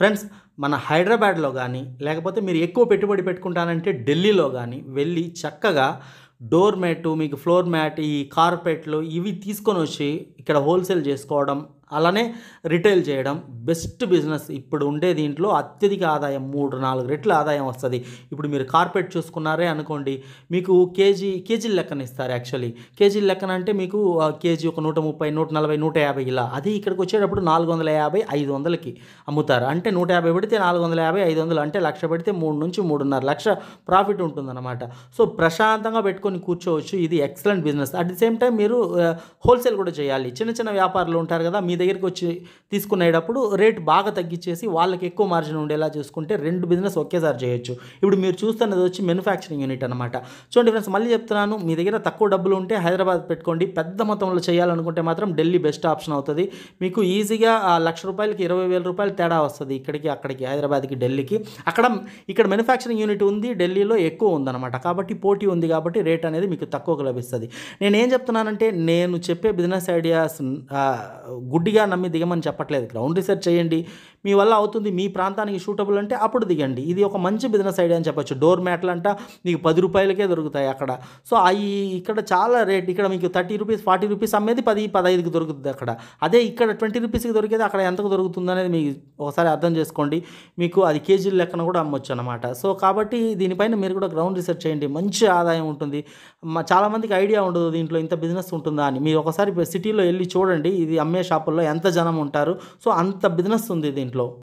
friends మన హైదరాబాద్లో కానీ లేకపోతే మీరు ఎక్కువ పెట్టుబడి పెట్టుకుంటానంటే ఢిల్లీలో కానీ వెళ్ళి చక్కగా డోర్ మ్యాటు మీకు ఫ్లోర్ మ్యాట్ ఈ కార్పెట్లు ఇవి తీసుకొని వచ్చి ఇక్కడ హోల్సేల్ చేసుకోవడం అలానే రిటైల్ చేయడం బెస్ట్ బిజినెస్ ఇప్పుడు ఉండే దీంట్లో అత్యధిక ఆదాయం మూడు నాలుగు రెట్ల ఆదాయం వస్తుంది ఇప్పుడు మీరు కార్పెట్ చూసుకున్నారే అనుకోండి మీకు కేజీ కేజీల లెక్కన ఇస్తారు యాక్చువల్లీ కేజీల లెక్కన అంటే మీకు కేజీ ఒక నూట ముప్పై నూట నలభై నూట యాభై ఇలా అది ఇక్కడికి వచ్చేటప్పుడు నాలుగు వందల యాభై ఐదు వందలకి అమ్ముతారు అంటే నూట యాభై పెడితే నాలుగు వందల యాభై ఐదు వందలు అంటే లక్ష పెడితే మూడు నుంచి మూడున్నర లక్ష ప్రాఫిట్ ఉంటుందన్నమాట సో ప్రశాంతంగా పెట్టుకొని కూర్చోవచ్చు ఇది excellent business at the same time మీరు హోల్సేల్ కూడా చేయాలి చిన్న చిన్న వ్యాపారులు ఉంటారు కదా మీ మీ దగ్గరికి వచ్చి తీసుకునేటప్పుడు రేట్ బాగా తగ్గించేసి వాళ్ళకి ఎక్కువ మార్జిన్ ఉండేలా చూసుకుంటే రెండు బిజినెస్ ఒకేసారి చేయొచ్చు ఇప్పుడు మీరు చూస్తున్నది వచ్చి మ్యానుఫ్యాక్చరింగ్ యూనిట్ అనమాట చూడండి ఫ్రెండ్స్ మళ్ళీ చెప్తున్నాను మీ దగ్గర తక్కువ డబ్బులు ఉంటే హైదరాబాద్ పెట్టుకోండి పెద్ద మొత్తంలో చేయాలనుకుంటే మాత్రం ఢిల్లీ బెస్ట్ ఆప్షన్ అవుతుంది మీకు ఈజీగా లక్ష రూపాయలకి ఇరవై వేల రూపాయలు తేడా వస్తుంది ఇక్కడికి అక్కడికి హైదరాబాద్కి ఢిల్లీకి అక్కడ ఇక్కడ మ్యానుఫ్యాక్చరింగ్ యూనిట్ ఉంది ఢిల్లీలో ఎక్కువ ఉందన్నమాట కాబట్టి పోటీ ఉంది కాబట్టి రేట్ అనేది మీకు తక్కువకు లభిస్తుంది నేను ఏం చెప్తున్నానంటే నేను చెప్పే బిజినెస్ ఐడియాస్ గుడ్ గుడ్డిగా నమ్మి దిగమని చెప్పట్లేదు గ్రౌండ్ రీసెర్చ్ చేయండి మీ వల్ల అవుతుంది మీ ప్రాంతానికి సూటబుల్ అంటే అప్పుడు దిగండి ఇది ఒక మంచి బిజినెస్ ఐడియా అని చెప్పొచ్చు డోర్ మ్యాట్లు అంట మీకు పది రూపాయలకే దొరుకుతాయి అక్కడ సో అవి ఇక్కడ చాలా రేట్ ఇక్కడ మీకు థర్టీ రూపీస్ ఫార్టీ రూపీస్ అమ్మేది పది పదహైదుకి దొరుకుతుంది అక్కడ అదే ఇక్కడ ట్వంటీ రూపీస్కి దొరికేది అక్కడ ఎంతకు దొరుకుతుంది అనేది మీకు ఒకసారి అర్థం చేసుకోండి మీకు అది కేజీల లెక్కన కూడా అమ్మొచ్చు అనమాట సో కాబట్టి దీనిపైన మీరు కూడా గ్రౌండ్ రీసెర్చ్ చేయండి మంచి ఆదాయం ఉంటుంది చాలామందికి ఐడియా ఉండదు దీంట్లో ఇంత బిజినెస్ ఉంటుందా అని మీరు ఒకసారి సిటీలో వెళ్ళి చూడండి ఇది అమ్మే షాపుల్లో ఎంత జనం ఉంటారు సో అంత బిజినెస్ ఉంది దీంట్లో లో